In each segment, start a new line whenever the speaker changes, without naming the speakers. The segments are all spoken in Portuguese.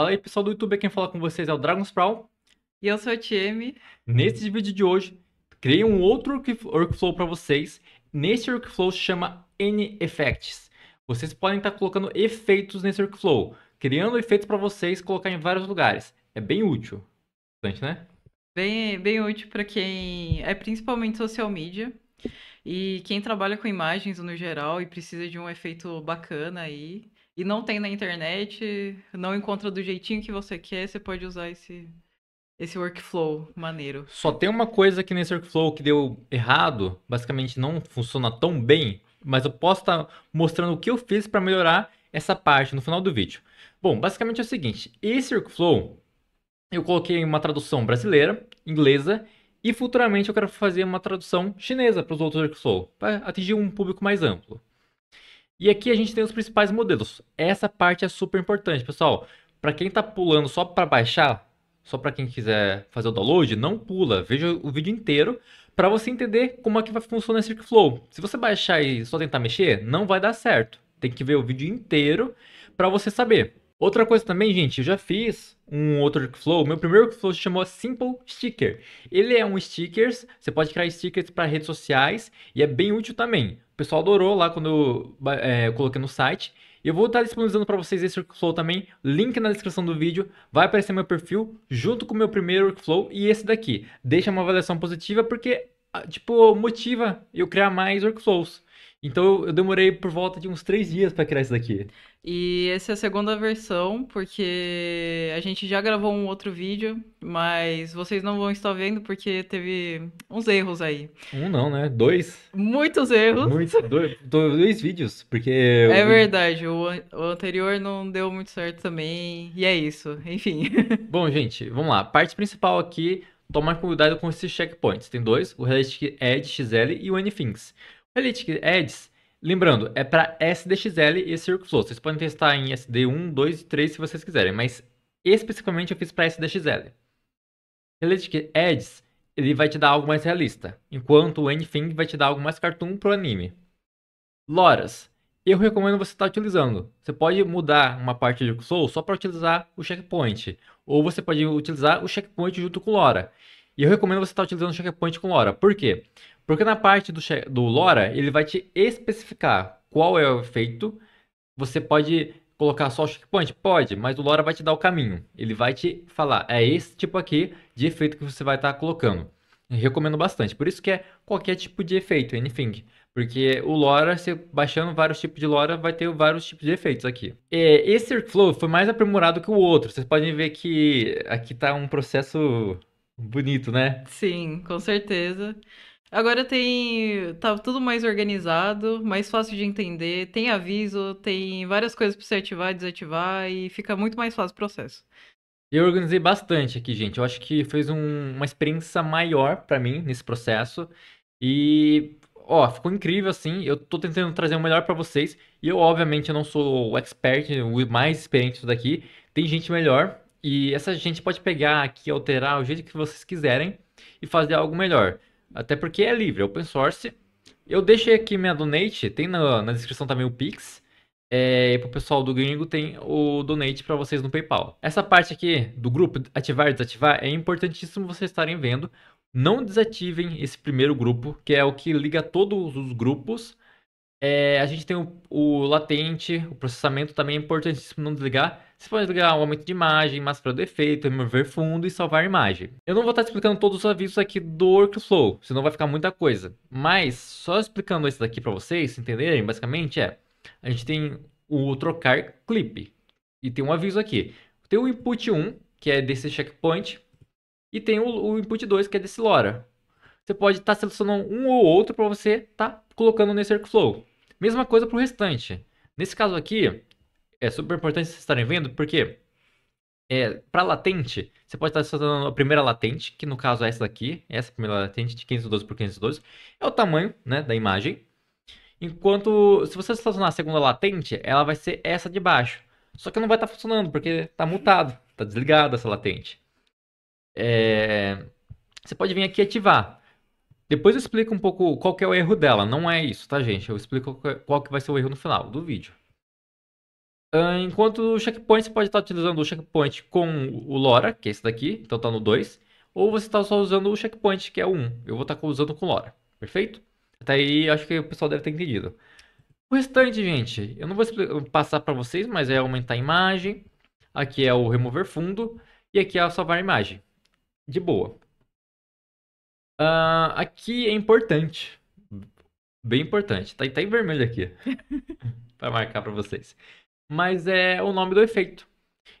Fala aí pessoal do YouTube, quem fala com vocês é o Dragon Sprawl. E eu sou a TM. Nesse vídeo de hoje, criei um outro workflow para vocês. Nesse workflow se chama N-Effects. Vocês podem estar tá colocando efeitos nesse workflow, criando efeitos para vocês colocar em vários lugares. É bem útil. Bastante, né?
Bem, bem útil para quem é principalmente social media. E quem trabalha com imagens no geral e precisa de um efeito bacana aí, e não tem na internet, não encontra do jeitinho que você quer, você pode usar esse, esse workflow maneiro.
Só tem uma coisa que nesse workflow que deu errado, basicamente não funciona tão bem, mas eu posso estar tá mostrando o que eu fiz para melhorar essa parte no final do vídeo. Bom, basicamente é o seguinte, esse workflow eu coloquei uma tradução brasileira, inglesa, e futuramente eu quero fazer uma tradução chinesa para os outros workflows, para atingir um público mais amplo. E aqui a gente tem os principais modelos. Essa parte é super importante, pessoal. Para quem está pulando só para baixar, só para quem quiser fazer o download, não pula. Veja o vídeo inteiro para você entender como é que vai funcionar esse workflow. Se você baixar e só tentar mexer, não vai dar certo. Tem que ver o vídeo inteiro para você saber. Outra coisa também, gente, eu já fiz um outro workflow. Meu primeiro workflow se chamou Simple Sticker. Ele é um stickers, você pode criar stickers para redes sociais e é bem útil também pessoal adorou lá quando eu é, coloquei no site. E eu vou estar disponibilizando para vocês esse workflow também, link na descrição do vídeo, vai aparecer meu perfil junto com o meu primeiro workflow e esse daqui. Deixa uma avaliação positiva porque, ah, tipo, motiva eu criar mais workflows. Então eu, demorei por volta de uns três dias para criar isso daqui.
E essa é a segunda versão, porque a gente já gravou um outro vídeo, mas vocês não vão estar vendo porque teve uns erros aí.
Um não, né? Dois. Muitos erros. dois, dois vídeos, porque... É
verdade, o, o anterior não deu muito certo também, e é isso, enfim.
Bom, gente, vamos lá. Parte principal aqui, tomar cuidado com esses checkpoints. Tem dois, o Realistic Edge XL e o Anythings. Elite Ads, lembrando, é para SDXL e Circuflow. Vocês podem testar em SD1, 2 e 3 se vocês quiserem, mas especificamente eu fiz para SDXL. Elite Ads, ele vai te dar algo mais realista, enquanto o Anything vai te dar algo mais cartoon pro anime. Loras, eu recomendo você estar tá utilizando. Você pode mudar uma parte de Soul só para utilizar o checkpoint, ou você pode utilizar o checkpoint junto com Lora. E eu recomendo você estar tá utilizando o checkpoint com LoRa. Por quê? Porque na parte do, do LoRa, ele vai te especificar qual é o efeito. Você pode colocar só o checkpoint? Pode, mas o LoRa vai te dar o caminho. Ele vai te falar, é esse tipo aqui de efeito que você vai estar tá colocando. Eu recomendo bastante. Por isso que é qualquer tipo de efeito, anything. Porque o LoRa, se baixando vários tipos de LoRa, vai ter vários tipos de efeitos aqui. É, esse workflow foi mais aprimorado que o outro. Vocês podem ver que aqui está um processo Bonito, né?
Sim, com certeza. Agora tem. Tá tudo mais organizado, mais fácil de entender, tem aviso, tem várias coisas para você ativar, desativar e fica muito mais fácil o processo.
Eu organizei bastante aqui, gente. Eu acho que fez um- uma experiência maior para mim nesse processo. E, ó, ficou incrível assim. Eu tô tentando trazer o melhor para vocês. E eu, obviamente, não sou o expert, o mais experiente disso daqui. Tem gente melhor. E essa gente pode pegar aqui, alterar o jeito que vocês quiserem e fazer algo melhor. Até porque é livre, é open source. Eu deixei aqui minha donate, tem na, na descrição também o Pix. É, para o pessoal do gringo tem o donate para vocês no PayPal. Essa parte aqui do grupo ativar e desativar é importantíssimo vocês estarem vendo. Não desativem esse primeiro grupo, que é o que liga todos os grupos é, a gente tem o, o, latente, o processamento também é importantíssimo não desligar. Você pode desligar o aumento de imagem, mascarar do efeito, remover fundo e salvar a imagem. Eu não vou estar explicando todos os avisos aqui do workflow, senão vai ficar muita coisa. Mas só explicando esse daqui para vocês entenderem, basicamente é, a gente tem o trocar clipe e tem um aviso aqui. Tem o input 1, que é desse checkpoint, e tem o, o input 2, que é desse LoRa. Você pode estar selecionando um ou outro para você estar tá colocando nesse workflow. Mesma coisa para o restante. Nesse caso aqui, é super importante vocês estarem vendo, porque é, para latente, você pode estar soltando a primeira latente, que no caso é essa daqui, é essa primeira latente de 512 por 512, é o tamanho né, da imagem. Enquanto, se você selecionar a segunda latente, ela vai ser essa de baixo. Só que não vai estar funcionando, porque está mutado, está desligada essa latente. É... Você pode vir aqui e ativar. Depois eu explico um pouco qual que é o erro dela. Não é isso, tá, gente? Eu explico qual que é, vai ser o erro no final do vídeo. Enquanto o checkpoint, você pode estar utilizando o checkpoint com o LoRa, que é esse daqui, então está no 2. Ou você está só usando o checkpoint, que é o 1. Eu vou estar tá usando com LoRa, perfeito? Até aí, acho que o pessoal deve ter entendido. O restante, gente, eu não vou passar para vocês, mas é aumentar a imagem. Aqui é o remover fundo. E aqui é o salvar a imagem. De boa. Uh, aqui é importante. Bem importante. Tá, tá em vermelho aqui. para marcar para vocês. Mas é o nome do efeito.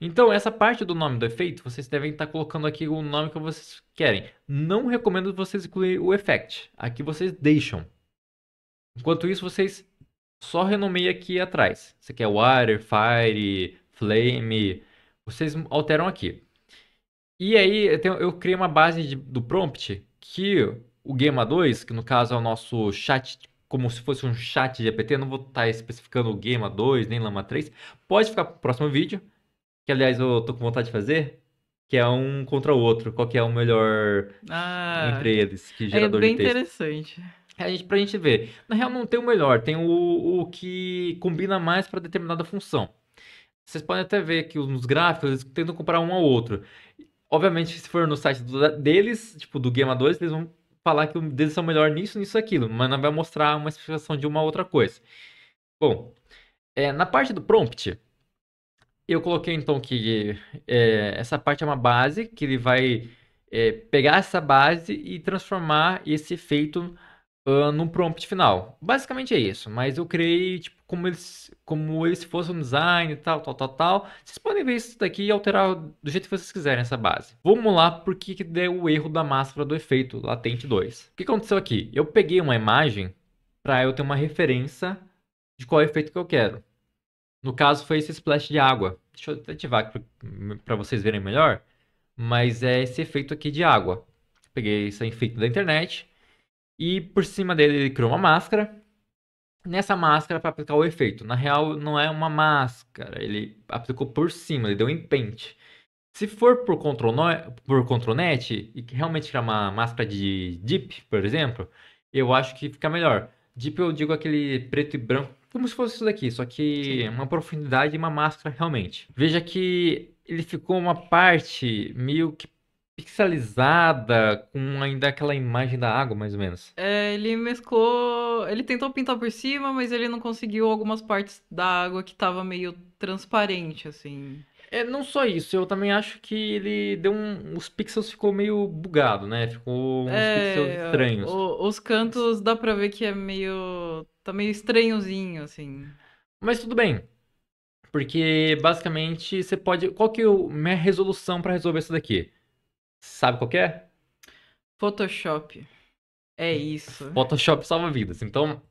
Então, essa parte do nome do efeito, vocês devem estar tá colocando aqui o nome que vocês querem. Não recomendo vocês incluir o effect. Aqui vocês deixam. Enquanto isso, vocês só renomeia aqui atrás. Você quer water, fire, flame. Vocês alteram aqui. E aí, eu, tenho, eu criei uma base de, do prompt que o Gema 2, que no caso é o nosso chat, como se fosse um chat GPT, não vou estar tá especificando o Gema 2 nem Lama 3, pode ficar para o próximo vídeo, que aliás eu tô com vontade de fazer, que é um contra o outro, qual que é o melhor ah, entre eles, que é gerador é bem
interessante.
É a gente, pra gente ver. Na real, não tem o melhor, tem o, o que combina mais para determinada função. Vocês podem até ver que nos gráficos eles tentam comparar um ao outro obviamente, se for no site do, deles, tipo, do Game 2, eles vão falar que eles são melhor nisso, nisso, aquilo, mas não vai mostrar uma explicação de uma outra coisa. Bom, é, na parte do prompt, eu coloquei então que é, essa parte é uma base que ele vai é, pegar essa base e transformar esse efeito uh, num prompt final. Basicamente é isso, mas eu criei tipo, como eles, como eles fossem um design e tal, tal, tal, tal. Vocês podem ver isso daqui e alterar do jeito que vocês quiserem essa base. Vamos lá porque que deu o erro da máscara do efeito latente 2. O que aconteceu aqui? Eu peguei uma imagem para eu ter uma referência de qual efeito que eu quero. No caso foi esse splash de água. Deixa eu ativar para vocês verem melhor. Mas é esse efeito aqui de água. Peguei esse efeito da internet. E por cima dele ele criou uma máscara nessa máscara para aplicar o efeito. Na real, não é uma máscara, ele aplicou por cima, ele deu um pente. Se for por, control, por controlnet e realmente é uma máscara de dip, por exemplo, eu acho que fica melhor. Dip eu digo aquele preto e branco, como se fosse isso daqui, só que Sim. uma profundidade e uma máscara realmente. Veja que ele ficou uma parte meio que pixelizada, com ainda aquela imagem da água, mais ou menos.
É, ele mesclou. Ele tentou pintar por cima, mas ele não conseguiu algumas partes da água que tava meio transparente, assim.
É, não só isso, eu também acho que ele deu um. Os pixels ficou meio bugado, né? Ficou uns é, pixels estranhos.
O, os cantos dá pra ver que é meio. tá meio estranhozinho, assim.
Mas tudo bem. Porque basicamente você pode. Qual que é a minha resolução para resolver isso daqui? Sabe qual que é? Photoshop. É, é isso. Photoshop salva vidas. Então,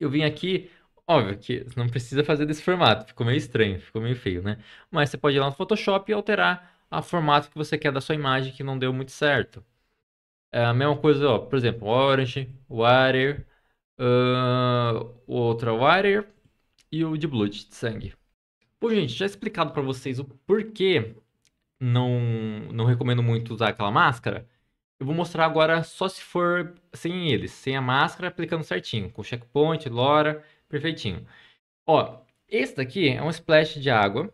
eu vim aqui, óbvio que não precisa fazer desse formato, ficou meio estranho, ficou meio feio, né? Mas você pode ir lá no Photoshop e alterar o formato que você quer da sua imagem que não deu muito certo. É a mesma coisa, ó, por exemplo, Orange, Water, uh, ah, outra Water e o de Blood, de sangue. Bom, gente, já explicado para vocês o porquê não, não recomendo muito usar aquela máscara, eu vou mostrar agora só se for sem eles, sem a máscara, aplicando certinho, com checkpoint, LoRa, perfeitinho. Ó, esse daqui é um splash de água,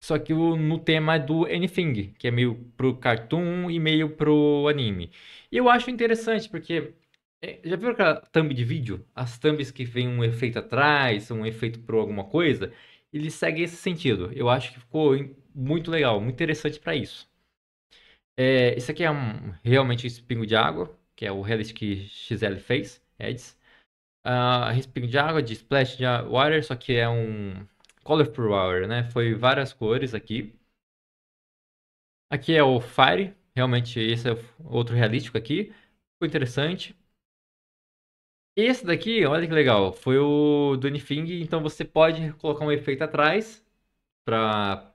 só que no tema é do Anything, que é meio pro cartoon e meio pro anime. E eu acho interessante, porque é, já viu aquela thumb de vídeo? As thumbs que vem um efeito atrás, um efeito pro alguma coisa? Ele segue esse sentido. Eu acho que ficou muito legal, muito interessante para isso. É, esse aqui é um, realmente um espingo de água, que é o Realistic que XL fez, Eds. Uh, ah, espingo de água, de splash de water, só que é um colorful water, né? Foi várias cores aqui. Aqui é o Fire, realmente esse é outro realístico aqui. Foi interessante. Esse daqui, olha que legal, foi o do Anything, então você pode colocar um efeito atrás para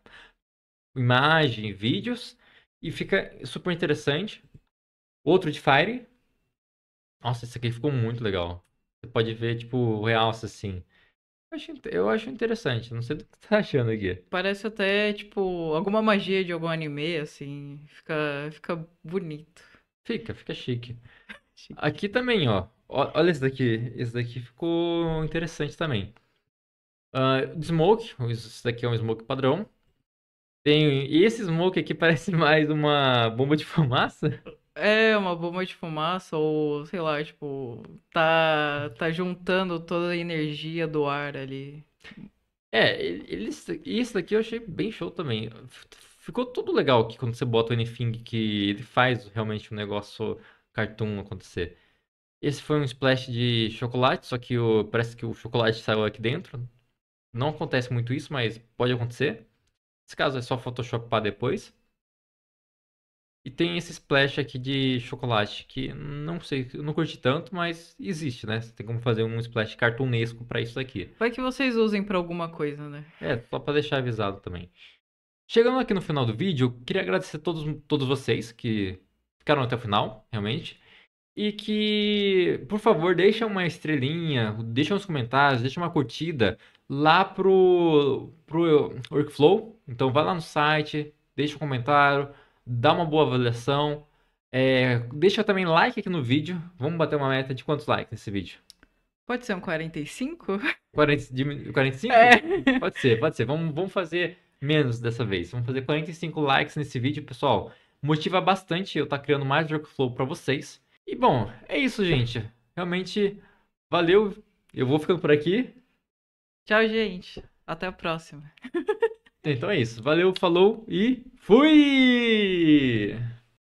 imagem, vídeos, e fica super interessante. Outro de Fire. Nossa, esse aqui ficou muito legal. Você pode ver, tipo, realça assim. Eu acho, eu acho interessante, não sei do que você tá achando aqui.
Parece até, tipo, alguma magia de algum anime, assim. Fica, fica bonito.
Fica, fica chique. chique. Aqui também, ó. Olha esse daqui. Esse daqui ficou interessante também. Uh, smoke, esse daqui é um smoke padrão. Tem. E esse smoke aqui parece mais uma bomba de fumaça? É, uma bomba de fumaça,
ou sei lá, tipo, tá, tá juntando toda a energia do ar ali.
É, eles, isso daqui eu achei bem show também. Ficou tudo legal que quando você bota o Anything, que ele faz realmente um negócio cartoon acontecer. Esse foi um splash de chocolate, só que o, parece que o chocolate saiu aqui dentro. Não acontece muito isso, mas pode acontecer. Nesse caso é só photoshopar depois. E tem esse splash aqui de chocolate, que não sei, eu não curti tanto, mas existe, né? Você tem como fazer um splash cartunesco para isso aqui. Vai
que vocês usem para alguma coisa, né?
É, só para deixar avisado também. Chegando aqui no final do vídeo, eu queria agradecer a todos, todos vocês que ficaram até o final, realmente. E que, por favor, deixa uma estrelinha, deixa uns comentários, deixa uma curtida lá pro, pro Workflow, então vai lá no site, deixa um comentário, dá uma boa avaliação. É, deixa também like aqui no vídeo. Vamos bater uma meta de quantos likes nesse vídeo?
Pode ser um 45?
40, de, 45? É. Pode ser, pode ser. Vamos, vamos fazer menos dessa vez. Vamos fazer 45 likes nesse vídeo, pessoal. Motiva bastante eu estar tá criando mais workflow para vocês. E bom, é isso, gente. Realmente, valeu. Eu vou ficando por aqui.
Tchau, gente. Até a próxima.
Então é isso. Valeu, falou e fui!